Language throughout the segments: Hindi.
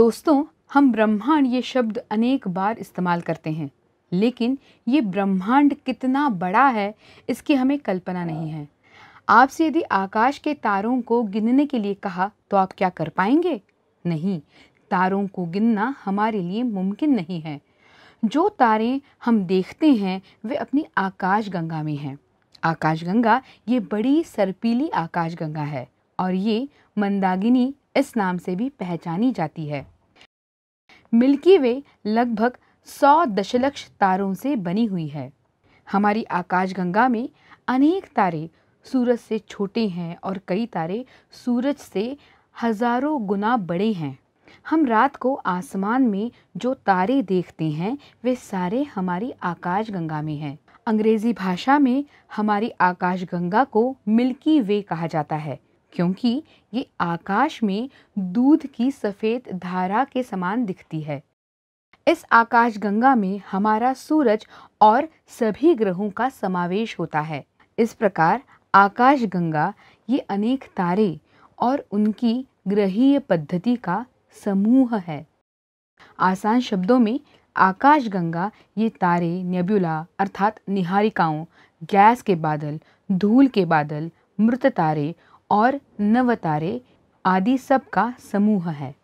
दोस्तों हम ब्रह्मांड ये शब्द अनेक बार इस्तेमाल करते हैं लेकिन ये ब्रह्मांड कितना बड़ा है इसकी हमें कल्पना नहीं है आपसे यदि आकाश के तारों को गिनने के लिए कहा तो आप क्या कर पाएंगे नहीं तारों को गिनना हमारे लिए मुमकिन नहीं है जो तारे हम देखते हैं वे अपनी आकाश गंगा में हैं आकाश गंगा ये बड़ी सरपीली आकाश गंगा है और ये मंदागिनी इस नाम से भी पहचानी जाती है मिल्की वे लगभग सौ दशलक्ष तारों से बनी हुई है हमारी आकाशगंगा में अनेक तारे सूरज से छोटे हैं और कई तारे सूरज से हजारों गुना बड़े हैं हम रात को आसमान में जो तारे देखते हैं वे सारे हमारी आकाशगंगा में हैं अंग्रेज़ी भाषा में हमारी आकाशगंगा को मिल्की वे कहा जाता है क्योंकि ये आकाश में दूध की सफ़ेद धारा के समान दिखती है इस आकाश गंगा में हमारा सूरज और सभी ग्रहों का समावेश होता है इस प्रकार आकाश गंगा ये अनेक तारे और उनकी ग्रहीय पद्धति का समूह है आसान शब्दों में आकाश गंगा ये तारे नेबुला अर्थात निहारिकाओं गैस के बादल धूल के बादल मृत तारे और नवतारे आदि सब का समूह है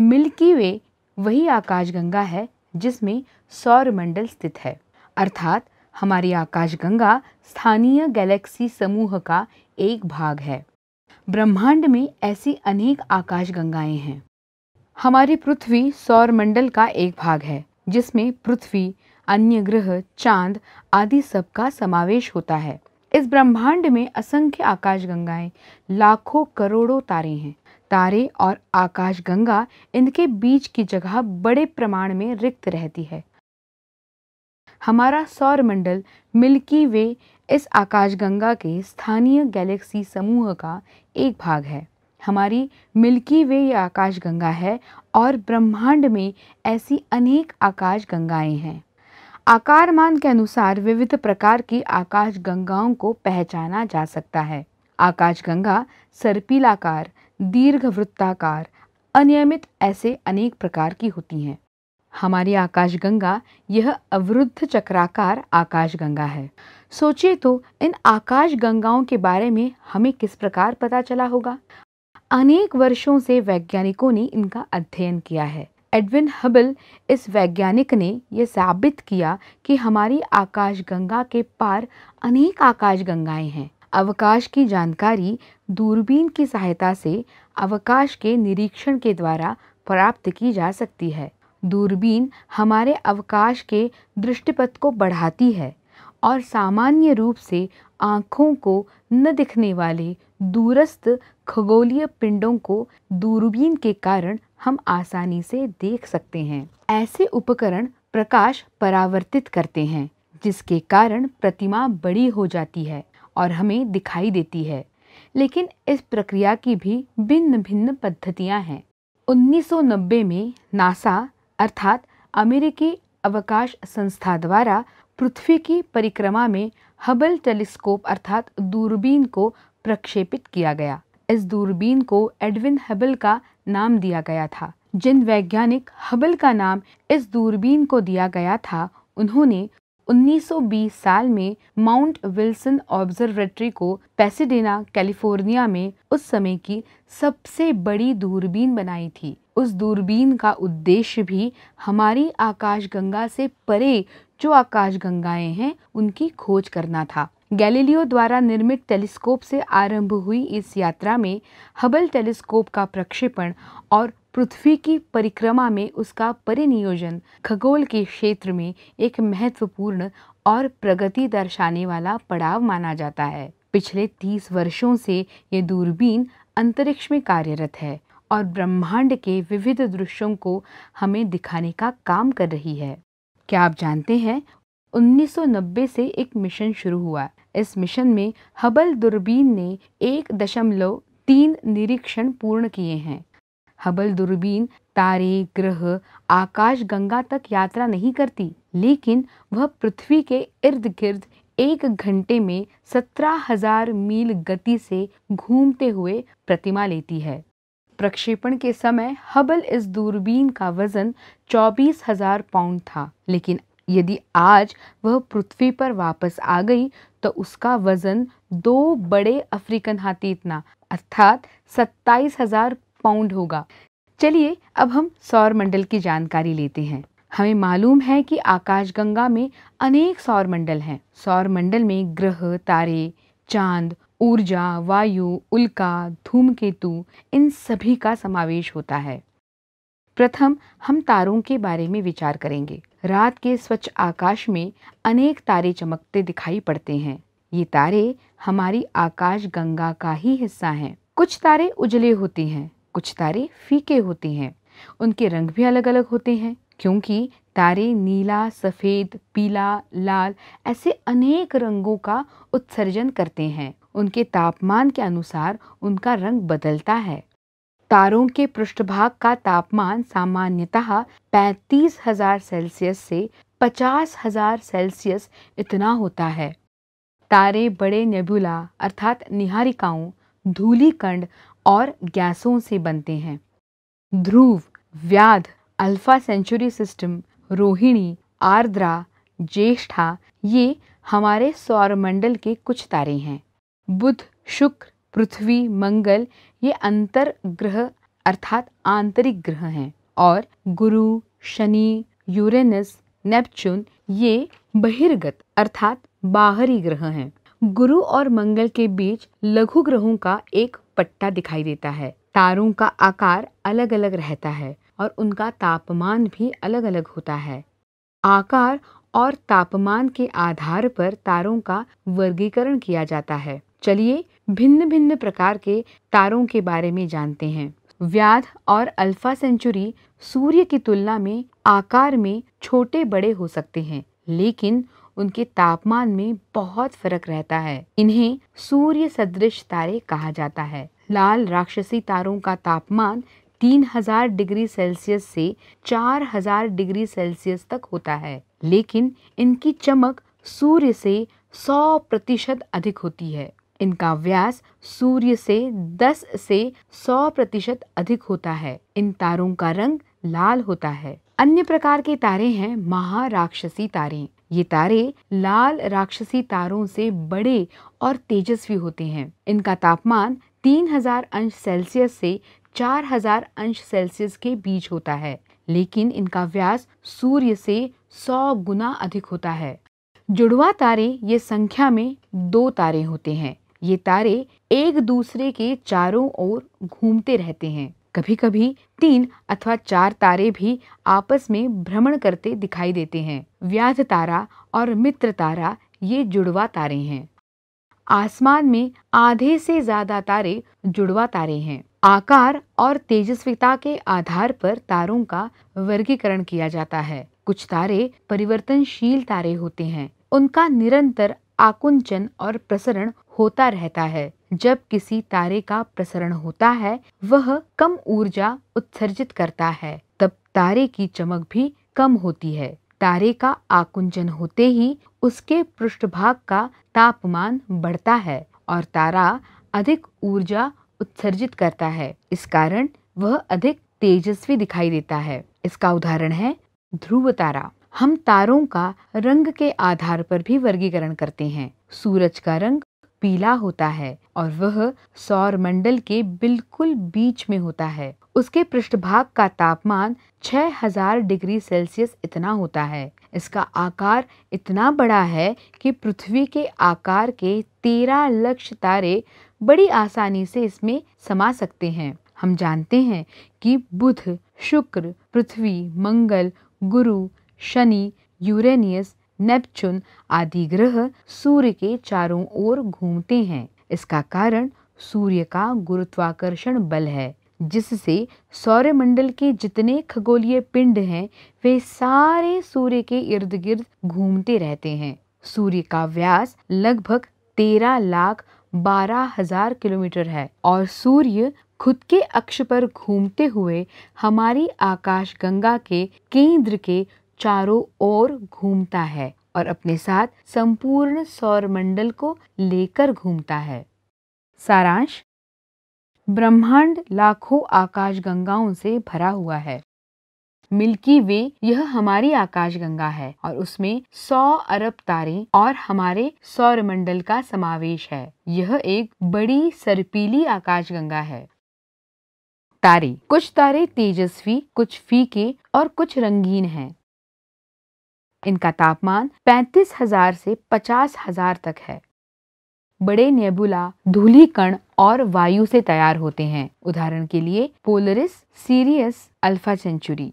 मिल्की वे वही आकाशगंगा है जिसमें सौरमंडल स्थित है अर्थात हमारी आकाशगंगा स्थानीय गैलेक्सी समूह का एक भाग है ब्रह्मांड में ऐसी अनेक आकाशगंगाएं हैं हमारी पृथ्वी सौरमंडल का एक भाग है जिसमें पृथ्वी अन्य ग्रह चांद आदि सब का समावेश होता है इस ब्रह्मांड में असंख्य आकाशगंगाएं लाखों करोड़ों तारे हैं तारे और आकाशगंगा इनके बीच की जगह बड़े प्रमाण में रिक्त रहती है हमारा सौरमंडल मिल्की वे इस आकाशगंगा के स्थानीय गैलेक्सी समूह का एक भाग है हमारी मिल्की वे ये आकाशगंगा है और ब्रह्मांड में ऐसी अनेक आकाशगंगाएं हैं आकार मान के अनुसार विविध प्रकार की आकाश गंगाओं को पहचाना जा सकता है आकाश गंगा सर्पिलाकार दीर्घ वृत्ताकार अनियमित ऐसे अनेक प्रकार की होती हैं हमारी आकाश गंगा यह अवरुद्ध चक्राकार आकाश गंगा है सोचिए तो इन आकाश गंगाओं के बारे में हमें किस प्रकार पता चला होगा अनेक वर्षों से वैज्ञानिकों ने इनका अध्ययन किया है एडविन हबल इस वैज्ञानिक ने यह साबित किया कि हमारी आकाशगंगा के पार अनेक आकाशगंगाएं हैं अवकाश की जानकारी दूरबीन की सहायता से अवकाश के निरीक्षण के द्वारा प्राप्त की जा सकती है दूरबीन हमारे अवकाश के दृष्टिपथ को बढ़ाती है और सामान्य रूप से आँखों को न दिखने वाले दूरस्थ खगोलीय पिंडों को दूरबीन के कारण हम आसानी से देख सकते हैं ऐसे उपकरण प्रकाश परावर्तित करते हैं जिसके कारण प्रतिमा बड़ी हो जाती है और हमें दिखाई देती है लेकिन इस प्रक्रिया की भी भिन्न भिन्न पद्धतियां हैं 1990 में नासा अर्थात अमेरिकी अवकाश संस्था द्वारा पृथ्वी की परिक्रमा में हबल टेलीस्कोप अर्थात दूरबीन को प्रक्षेपित किया गया इस दूरबीन को एडविन हबल का नाम दिया गया था जिन वैज्ञानिक हबल का नाम इस दूरबीन को दिया गया था उन्होंने 1920 साल में माउंट विल्सन ऑब्जर्वेटरी को पैसेडेना कैलिफोर्निया में उस समय की सबसे बड़ी दूरबीन बनाई थी उस दूरबीन का उद्देश्य भी हमारी आकाशगंगा से परे जो आकाशगंगाएं हैं उनकी खोज करना था गैलीलियो द्वारा निर्मित टेलीस्कोप से आरंभ हुई इस यात्रा में हबल टेलीस्कोप का प्रक्षेपण और पृथ्वी की परिक्रमा में उसका परिनियोजन खगोल के क्षेत्र में एक महत्वपूर्ण और प्रगति दर्शाने वाला पड़ाव माना जाता है पिछले तीस वर्षों से ये दूरबीन अंतरिक्ष में कार्यरत है और ब्रह्मांड के विविध दृश्यों को हमें दिखाने का काम कर रही है क्या आप जानते हैं 1990 से एक मिशन शुरू हुआ इस मिशन में हबल दूरबीन ने एक दशमलव तीन निरीक्षण पूर्ण किए हैं हबल दूरबीन तारे ग्रह आकाश गंगा तक यात्रा नहीं करती लेकिन वह पृथ्वी के इर्द गिर्द एक घंटे में सत्रह हजार मील गति से घूमते हुए प्रतिमा लेती है प्रक्षेपण के समय हबल इस दूरबीन का वजन चौबीस हजार पाउंड था लेकिन यदि आज वह पृथ्वी पर वापस आ गई तो उसका वज़न दो बड़े अफ्रीकन हाथी इतना अर्थात सत्ताईस हजार पाउंड होगा चलिए अब हम सौर मंडल की जानकारी लेते हैं हमें मालूम है कि आकाशगंगा में अनेक सौर मंडल हैं सौर मंडल में ग्रह तारे चांद ऊर्जा वायु उल्का धूमकेतु इन सभी का समावेश होता है प्रथम हम तारों के बारे में विचार करेंगे रात के स्वच्छ आकाश में अनेक तारे चमकते दिखाई पड़ते हैं ये तारे हमारी आकाश गंगा का ही हिस्सा हैं। कुछ तारे उजले होते हैं कुछ तारे फीके होते हैं उनके रंग भी अलग अलग होते हैं क्योंकि तारे नीला सफ़ेद पीला लाल ऐसे अनेक रंगों का उत्सर्जन करते हैं उनके तापमान के अनुसार उनका रंग बदलता है तारों के पृष्ठभाग का तापमान सामान्यतः पैंतीस हजार सेल्सियस से पचास हजार सेल्सियस इतना होता है तारे बड़े नेबुला अर्थात निहारिकाओं धूलिकंड और गैसों से बनते हैं Dhruv Vyadh Alpha Centauri system Rohini Ardra Jyeshtha ये हमारे सौरमंडल के कुछ तारे हैं बुध शुक्र पृथ्वी मंगल ये अंतर ग्रह अर्थात आंतरिक ग्रह हैं और गुरु शनि यूरेनस नेपच्यून ये बहिर्गत अर्थात बाहरी ग्रह हैं गुरु और मंगल के बीच लघु ग्रहों का एक पट्टा दिखाई देता है तारों का आकार अलग अलग रहता है और उनका तापमान भी अलग अलग होता है आकार और तापमान के आधार पर तारों का वर्गीकरण किया जाता है चलिए भिन्न भिन्न प्रकार के तारों के बारे में जानते हैं व्याध और अल्फा सेंचुरी सूर्य की तुलना में आकार में छोटे बड़े हो सकते हैं लेकिन उनके तापमान में बहुत फर्क रहता है इन्हें सूर्य सदृश तारे कहा जाता है लाल राक्षसी तारों का तापमान 3000 डिग्री सेल्सियस से 4000 डिग्री सेल्सियस तक होता है लेकिन इनकी चमक सूर्य से 100 प्रतिशत अधिक होती है इनका व्यास सूर्य से 10 से 100 प्रतिशत अधिक होता है इन तारों का रंग लाल होता है अन्य प्रकार के तारे हैं महाराक्षसी तारे ये तारे लाल राक्षसी तारों से बड़े और तेजस्वी होते हैं इनका तापमान 3000 अंश सेल्सियस से 4000 अंश सेल्सियस के बीच होता है लेकिन इनका व्यास सूर्य से 100 गुना अधिक होता है जुड़वा तारे ये संख्या में दो तारे होते हैं ये तारे एक दूसरे के चारों ओर घूमते रहते हैं कभी कभी तीन अथवा चार तारे भी आपस में भ्रमण करते दिखाई देते हैं व्याध तारा और मित्र तारा ये जुड़वा तारे हैं आसमान में आधे से ज्यादा तारे जुड़वा तारे हैं आकार और तेजस्विता के आधार पर तारों का वर्गीकरण किया जाता है कुछ तारे परिवर्तनशील तारे होते हैं उनका निरंतर आकुंचन और प्रसरण होता रहता है जब किसी तारे का प्रसरण होता है वह कम ऊर्जा उत्सर्जित करता है तब तारे की चमक भी कम होती है तारे का आकुंचन होते ही उसके पृष्ठभाग का तापमान बढ़ता है और तारा अधिक ऊर्जा उत्सर्जित करता है इस कारण वह अधिक तेजस्वी दिखाई देता है इसका उदाहरण है ध्रुव तारा हम तारों का रंग के आधार पर भी वर्गीकरण करते हैं सूरज का रंग पीला होता है और वह सौर मंडल के बिल्कुल बीच में होता है उसके पृष्ठभाग का तापमान 6000 डिग्री सेल्सियस इतना होता है इसका आकार इतना बड़ा है कि पृथ्वी के आकार के तेरह लक्ष्य तारे बड़ी आसानी से इसमें समा सकते हैं हम जानते हैं कि बुध शुक्र पृथ्वी मंगल गुरु शनि यूरेनियस नेपच्यून आदि ग्रह सूर्य के चारों ओर घूमते हैं इसका कारण सूर्य का गुरुत्वाकर्षण बल है जिससे सौरमंडल के जितने खगोलीय पिंड हैं वे सारे सूर्य के इर्द गिर्द घूमते रहते हैं सूर्य का व्यास लगभग तेरह लाख बारह हजार किलोमीटर है और सूर्य खुद के अक्ष पर घूमते हुए हमारी आकाशगंगा के केंद्र के चारों ओर घूमता है और अपने साथ संपूर्ण सौर मंडल को लेकर घूमता है सारांश ब्रह्मांड लाखों आकाश गंगाओं से भरा हुआ है मिल्की वे यह हमारी आकाशगंगा है और उसमें 100 अरब तारे और हमारे सौरमंडल का समावेश है यह एक बड़ी सरपीली आकाशगंगा है तारे कुछ तारे तेजस्वी कुछ फीके और कुछ रंगीन हैं। इनका तापमान पैंतीस हजार से पचास हजार तक है बड़े नेबुला धूली कण और वायु से तैयार होते हैं उदाहरण के लिए पोलरिस सीरियस अल्फा सेंचुरी